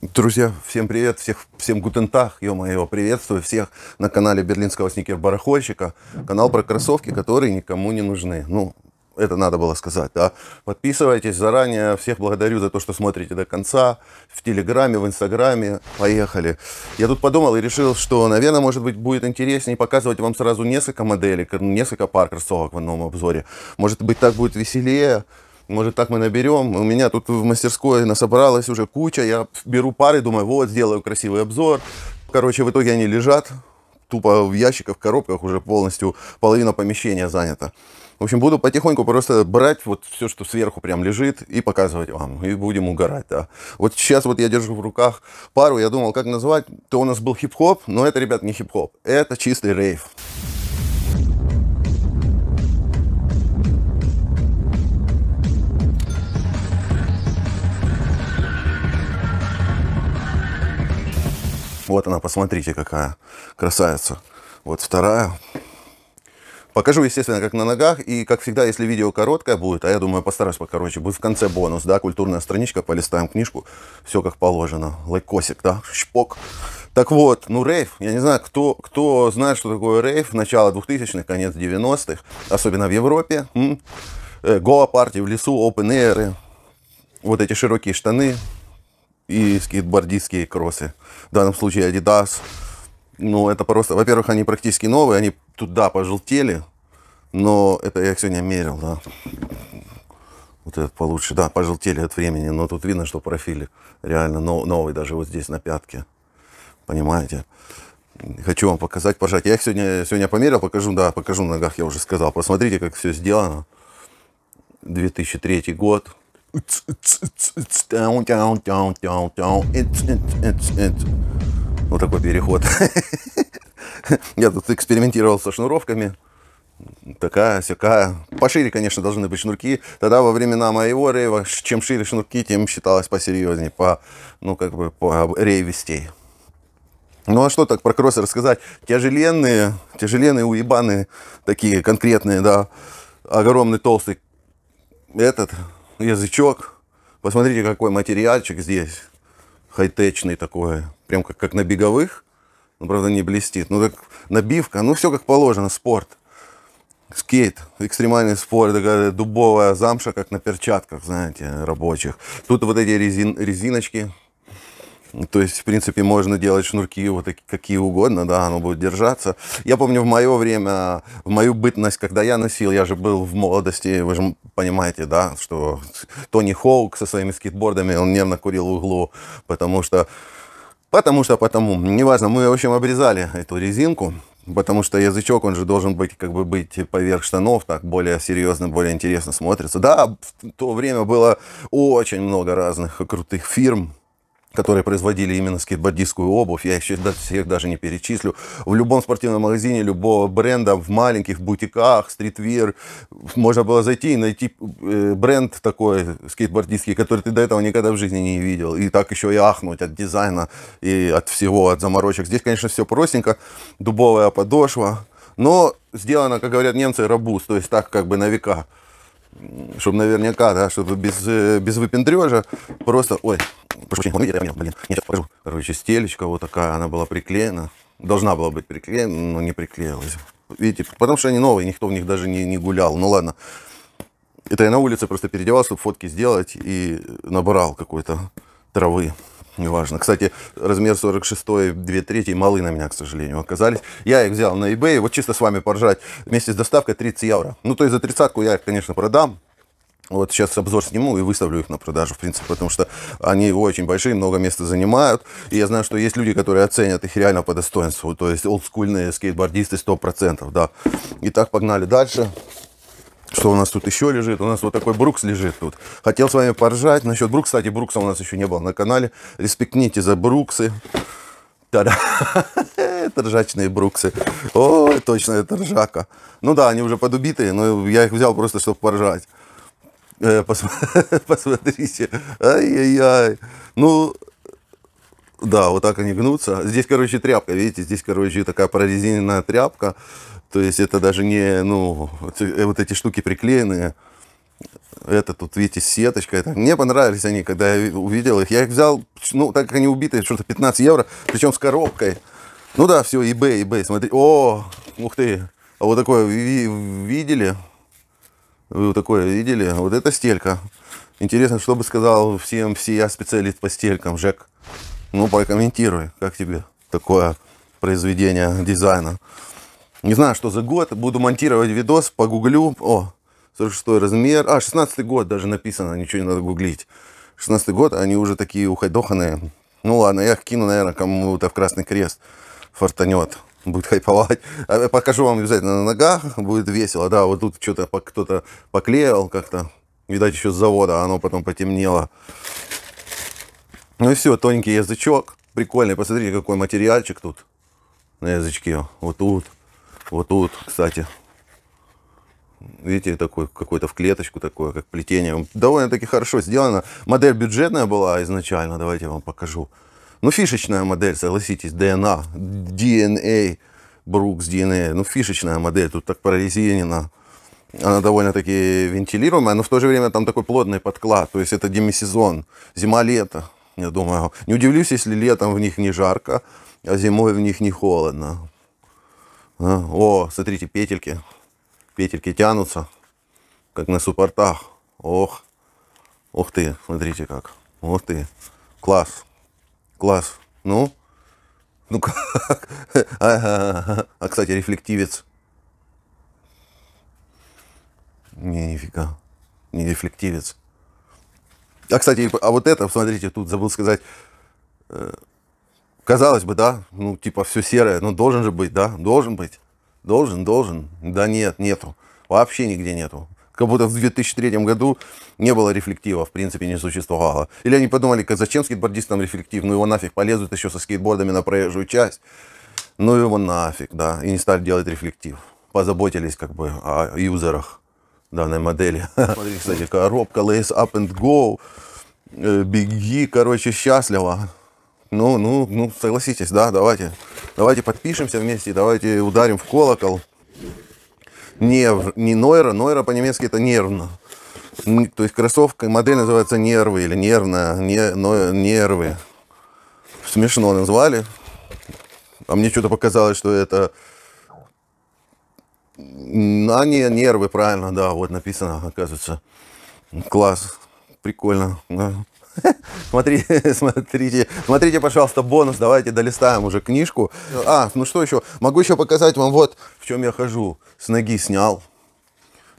Друзья, всем привет, всех, всем гутентах, ё-моё, приветствую всех на канале берлинского сникер-барахольщика, канал про кроссовки, которые никому не нужны. Ну, это надо было сказать, да. Подписывайтесь заранее, всех благодарю за то, что смотрите до конца, в Телеграме, в Инстаграме, поехали. Я тут подумал и решил, что, наверное, может быть, будет интереснее показывать вам сразу несколько моделек, несколько пар кроссовок в одном обзоре. Может быть, так будет веселее, может, так мы наберем. У меня тут в мастерской насобралась уже куча. Я беру пары, думаю, вот, сделаю красивый обзор. Короче, в итоге они лежат тупо в ящиках, в коробках уже полностью половина помещения занята. В общем, буду потихоньку просто брать вот все, что сверху прям лежит, и показывать вам. И будем угорать, да. Вот сейчас вот я держу в руках пару, я думал, как назвать. То у нас был хип-хоп, но это, ребят, не хип-хоп. Это чистый рейв. Вот она, посмотрите, какая красавица. Вот вторая. Покажу, естественно, как на ногах. И, как всегда, если видео короткое будет, а я думаю, постараюсь покороче, будет в конце бонус, да, культурная страничка, полистаем книжку, все как положено. Лайкосик, да, шпок. Так вот, ну рейв, я не знаю, кто, кто знает, что такое рейв, начало 2000-х, конец 90-х, особенно в Европе. Э, Гоа-партии в лесу, open air, э. вот эти широкие штаны, и скейтбордистские кроссы. В данном случае Adidas. Ну, это просто, во-первых, они практически новые, они туда пожелтели, но это я их сегодня мерил, да. Вот этот получше, да, пожелтели от времени, но тут видно, что профили реально новый, даже вот здесь на пятке. Понимаете? Хочу вам показать, пожать. Я их сегодня, сегодня померил, покажу, да, покажу на ногах, я уже сказал. Посмотрите, как все сделано. 2003 год. It's, it's, it's, it's down, down, down, down, down. It's, it's, it's, it's. Вот такой переход. Я тут экспериментировал со шнуровками. Такая, всякая. Пошире, конечно, должны быть шнурки. Тогда во времена моего рейва, чем шире шнурки, тем считалось посерьезнее, по, ну, как бы, по рейвистей. Ну а что так про кроссы рассказать? Тяжеленные, тяжеленные, уебаны, такие конкретные, да, огромный, толстый этот, язычок. Посмотрите, какой материальчик здесь. Хай-течный такой. Прям как, как на беговых. но ну, правда, не блестит. Ну, так набивка. Ну, все как положено. Спорт. Скейт, экстремальный спорт, такая дубовая замша, как на перчатках, знаете, рабочих. Тут вот эти резин, резиночки, то есть, в принципе, можно делать шнурки вот такие, какие угодно, да, оно будет держаться. Я помню в мое время, в мою бытность, когда я носил, я же был в молодости, вы же понимаете, да, что Тони Хоук со своими скейтбордами, он нервно курил в углу, потому что, потому что, потому, неважно, мы, в общем, обрезали эту резинку, Потому что язычок, он же должен быть, как бы быть поверх штанов, так более серьезно, более интересно смотрится. Да, в то время было очень много разных крутых фирм, которые производили именно скейтбордистскую обувь, я еще всех даже не перечислю, в любом спортивном магазине любого бренда, в маленьких бутиках, стритвир, можно было зайти и найти э, бренд такой скейтбордистский, который ты до этого никогда в жизни не видел, и так еще и ахнуть от дизайна и от всего, от заморочек. Здесь, конечно, все простенько, дубовая подошва, но сделано, как говорят немцы, рабуз, то есть так как бы на века, чтобы наверняка, да, чтобы без, э, без выпендрежа, просто, ой, Прошу прощения, помните, я понял, блин. Нет, покажу. Короче, стелечка вот такая, она была приклеена. Должна была быть приклеена, но не приклеилась. Видите, потому что они новые, никто в них даже не, не гулял. Ну ладно. Это я на улице просто переодевал, чтобы фотки сделать и набрал какой-то травы. Неважно. Кстати, размер 46 2 трети малы на меня, к сожалению, оказались. Я их взял на eBay, вот чисто с вами поржать. Вместе с доставкой 30 евро. Ну, то есть за тридцатку я их, конечно, продам. Вот сейчас обзор сниму и выставлю их на продажу, в принципе, потому что они очень большие, много места занимают. И я знаю, что есть люди, которые оценят их реально по достоинству. То есть олдскульные скейтбордисты 100%, да. Итак, погнали дальше. Что у нас тут еще лежит? У нас вот такой Брукс лежит тут. Хотел с вами поржать. Насчет Брукс, кстати, Брукса у нас еще не было на канале. Респектните за Бруксы. Та-да! это ржачные бруксы. Ой, точно, это ржака. Ну да, они уже подубитые, но я их взял просто, чтобы поржать. Э, посмотрите. Ай-яй-яй. Ну, да, вот так они гнутся. Здесь, короче, тряпка, видите, здесь, короче, такая прорезиненная тряпка. То есть это даже не, ну, э, вот эти штуки приклеенные. Это тут, видите, сеточка. Это... Мне понравились они, когда я увидел их. Я их взял, ну, так как они убитые, что-то 15 евро, причем с коробкой. Ну да, все, eBay, eBay, смотри. О, ух ты. А вот такое видели? Вы такое видели? Вот это стелька. Интересно, что бы сказал всем все я специалист по стелькам, Жек? Ну, прокомментируй, как тебе такое произведение дизайна. Не знаю, что за год. Буду монтировать видос, погуглю. О, 46 размер. А, 16 год даже написано, ничего не надо гуглить. 16 год, они уже такие уходоханные. Ну ладно, я их кину, наверное, кому-то в Красный Крест фартанет будет хайповать. А, э, покажу вам обязательно на ногах, будет весело. Да, вот тут что-то кто-то поклеил как-то. Видать, еще с завода, а оно потом потемнело. Ну и все, тоненький язычок. Прикольный, посмотрите, какой материальчик тут на язычке. Вот тут, вот тут, кстати. Видите, такой какой-то в клеточку такое, как плетение. Довольно-таки хорошо сделано. Модель бюджетная была изначально, давайте я вам покажу. Ну, фишечная модель, согласитесь, DNA, DNA, Brooks DNA, ну, фишечная модель, тут так прорезинена. Она довольно-таки вентилируемая, но в то же время там такой плотный подклад, то есть это демисезон, зима-лето, я думаю. Не удивлюсь, если летом в них не жарко, а зимой в них не холодно. А, о, смотрите, петельки, петельки тянутся, как на суппортах. Ох, ух ты, смотрите как, ух ты, класс класс. Ну? Ну как? А, а, а, а кстати, рефлективец. Не, нифига. Не рефлективец. А, кстати, а вот это, смотрите, тут забыл сказать. Э, казалось бы, да, ну, типа, все серое. но должен же быть, да? Должен быть. Должен, должен. Да нет, нету. Вообще нигде нету. Как будто в 2003 году не было рефлектива, в принципе, не существовало. Или они подумали, как зачем скейтбордистам рефлектив? Ну его нафиг, полезут еще со скейтбордами на проезжую часть. Ну его нафиг, да. И не стали делать рефлектив. Позаботились как бы о юзерах данной модели. Смотри, кстати, коробка Lace Up and Go. Э, беги, короче, счастливо. Ну, ну, ну, согласитесь, да, давайте. Давайте подпишемся вместе, давайте ударим в колокол. Нерв, не Нойра, Нойра по-немецки это нервно. То есть кроссовка, модель называется нервы или нервная, не, но, нервы. Смешно назвали. А мне что-то показалось, что это... А не, нервы, правильно, да, вот написано, оказывается. Класс, прикольно, да. Смотрите, смотрите, смотрите, пожалуйста, бонус. Давайте долистаем уже книжку. А, ну что еще? Могу еще показать вам вот чем я хожу. С ноги снял.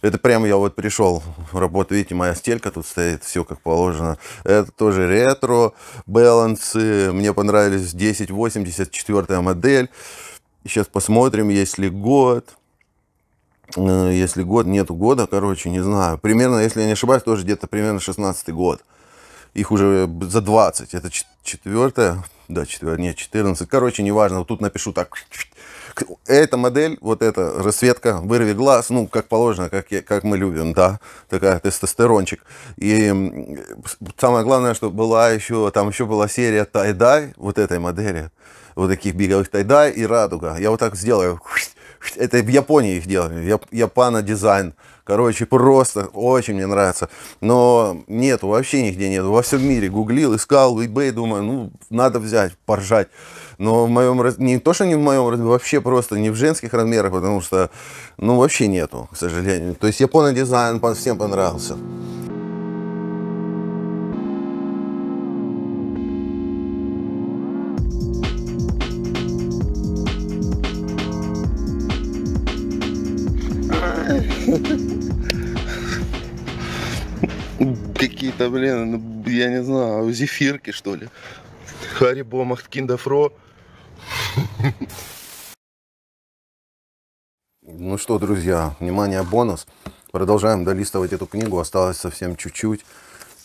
Это прямо я вот пришел работать. Видите, моя стелька тут стоит, все как положено. Это тоже ретро, балансы. Мне понравились 1080, четвертая модель. Сейчас посмотрим, если год. Э, если год, нету года, короче, не знаю. Примерно, если я не ошибаюсь, тоже где-то примерно 16 год. Их уже за 20. Это четвертая, да, четвертая, нет, 14. Короче, неважно, вот тут напишу так эта модель, вот эта расцветка, вырви глаз, ну, как положено, как, я, как мы любим, да, такая тестостерончик. И самое главное, что была еще, там еще была серия тайдай вот этой модели, вот таких беговых тайдай и радуга. Я вот так сделаю, это в Японии их делали, Япана дизайн. Короче, просто очень мне нравится. Но нет, вообще нигде нет. Во всем мире гуглил, искал, eBay, думаю, ну, надо взять, поржать но в моем, не то, что не в моем, размере вообще просто не в женских размерах, потому что, ну, вообще нету, к сожалению. То есть японо дизайн всем понравился. Какие-то, блин, ну, я не знаю, зефирки, что ли. Харибо, Махткинда Фро. Ну что, друзья, внимание, бонус. Продолжаем долистывать эту книгу. Осталось совсем чуть-чуть.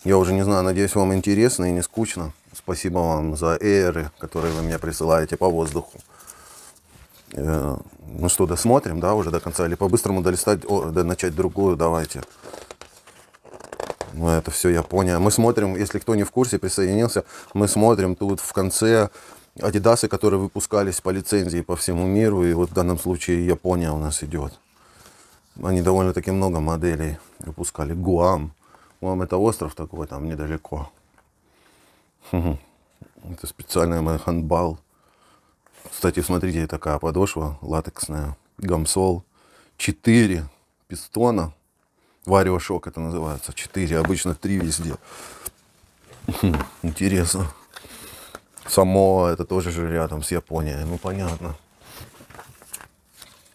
Я уже не знаю, надеюсь, вам интересно и не скучно. Спасибо вам за эры, которые вы мне присылаете по воздуху. Э, ну что, досмотрим, да, уже до конца? Или по-быстрому долистать, о, да, начать другую, давайте. Ну, это все я понял. Мы смотрим, если кто не в курсе, присоединился, мы смотрим тут в конце адидасы, которые выпускались по лицензии по всему миру, и вот в данном случае Япония у нас идет. Они довольно-таки много моделей выпускали. Гуам. Гуам это остров такой, там недалеко. Это специальный мой хандбал. Кстати, смотрите, такая подошва латексная. Гамсол. четыре пистона. Вариошок это называется. четыре Обычно три везде. Интересно. Само это тоже же рядом с Японией. Ну, понятно.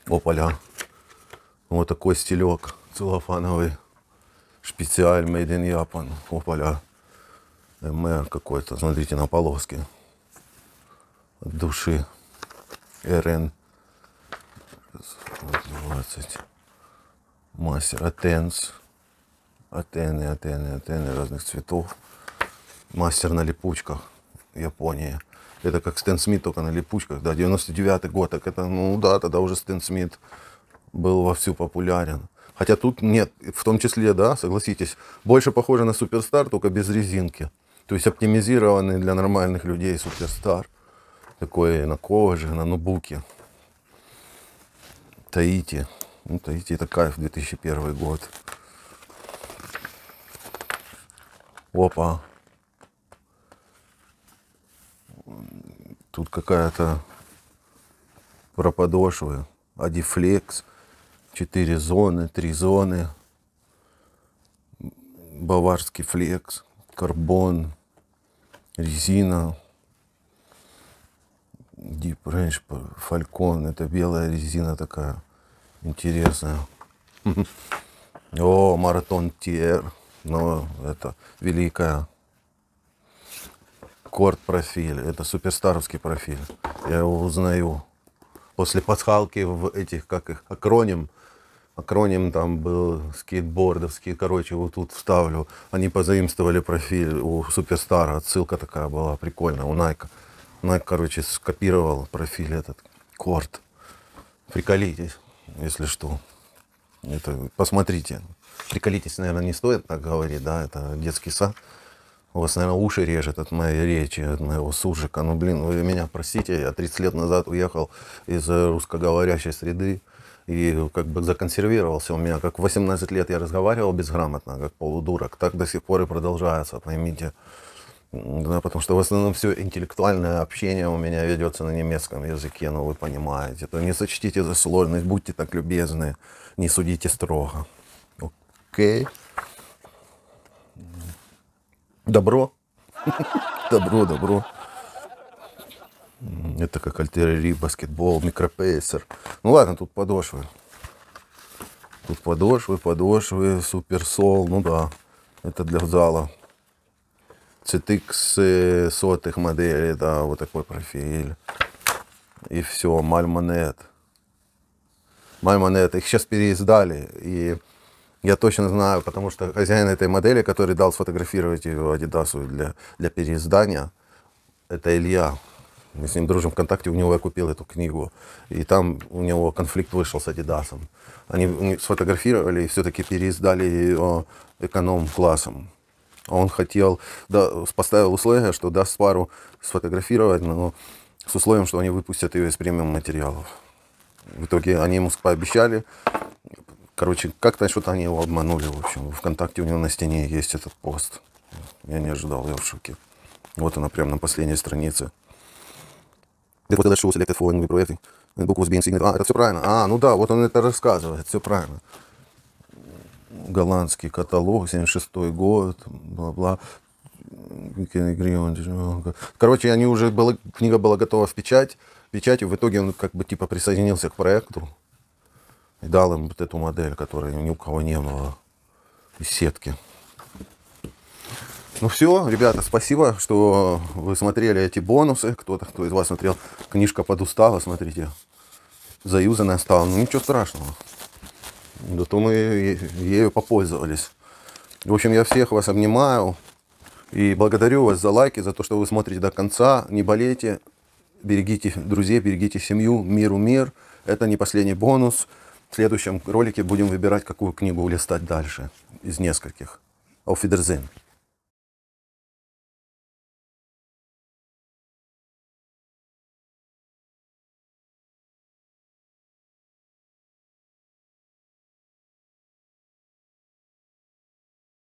Опаля. Вот такой стелек целлофановый. Специаль made in Japan. Опаля. МР какой-то. Смотрите, на полоски. От души. РН. 20. Мастер Атенс. Атены, Атены, Атены разных цветов. Мастер на липучках. Японии. Это как Стэн Смит, только на липучках, да, 99-й год, так это, ну да, тогда уже Стэн Смит был вовсю популярен. Хотя тут нет, в том числе, да, согласитесь, больше похоже на суперстар, только без резинки. То есть оптимизированный для нормальных людей суперстар. Такой на коже, на нубуке. Таити. Ну, Таити это кайф, 2001 год. Опа, Тут какая-то проподошвы, адифлекс, четыре зоны, три зоны, баварский флекс, карбон, резина, Deep Range, Falcon, это белая резина такая интересная. О, Маратон Тиер, но это великая Корт профиль. Это суперстаровский профиль. Я его узнаю. После пасхалки в этих, как их, акроним. Акроним там был скейтбордовский, короче, вот тут вставлю. Они позаимствовали профиль у Суперстара, отсылка такая была прикольная у Найка. Найк, короче, скопировал профиль этот, корт. Приколитесь, если что. Это, посмотрите. Приколитесь, наверное, не стоит так говорить, да, это детский сад. У вас, наверное, уши режет от моей речи, от моего суржика. Ну, блин, вы меня простите, я 30 лет назад уехал из русскоговорящей среды и как бы законсервировался у меня. Как 18 лет я разговаривал безграмотно, как полудурок. Так до сих пор и продолжается, поймите. Да, потому что в основном все интеллектуальное общение у меня ведется на немецком языке, но ну, вы понимаете. То не сочтите за сложность, будьте так любезны, не судите строго. Окей? Okay. Добро. добро, добро. Это как альтерри, баскетбол, микропейсер. Ну ладно, тут подошвы. Тут подошвы, подошвы, суперсол, ну да. Это для зала. CTX сотых моделей, да, вот такой профиль. И все, Мальмонет. Мальмонет, их сейчас переиздали. И я точно знаю, потому что хозяин этой модели, который дал сфотографировать ее Адидасу для, для переиздания, это Илья. Мы с ним дружим ВКонтакте, у него я купил эту книгу. И там у него конфликт вышел с Адидасом. Они сфотографировали и все-таки переиздали ее эконом-классом. Он хотел, да, поставил условие, что даст пару сфотографировать, но с условием, что они выпустят ее из премиум материалов. В итоге они ему пообещали, Короче, как-то что-то они его обманули, в общем. Вконтакте у него на стене есть этот пост. Я не ожидал, я в шоке. Вот она, прям на последней странице. Вот это шоу Selected Following проекты. Букву с А, это все правильно. А, ну да, вот он это рассказывает, все правильно. Голландский каталог, 76-й год, бла-бла. Ну, Короче, они уже была, книга была готова в печать, печать, и в итоге он как бы типа присоединился к проекту. И дал им вот эту модель, которая ни у кого не было из сетки. Ну все, ребята, спасибо, что вы смотрели эти бонусы. Кто-то, кто из вас смотрел, книжка подустала, смотрите. Заюзанная стала. Ну ничего страшного. Да то мы ею попользовались. В общем, я всех вас обнимаю. И благодарю вас за лайки, за то, что вы смотрите до конца. Не болейте, берегите друзей, берегите семью, миру мир. Это не последний бонус. В следующем ролике будем выбирать, какую книгу листать дальше из нескольких. Auf Wiedersehen.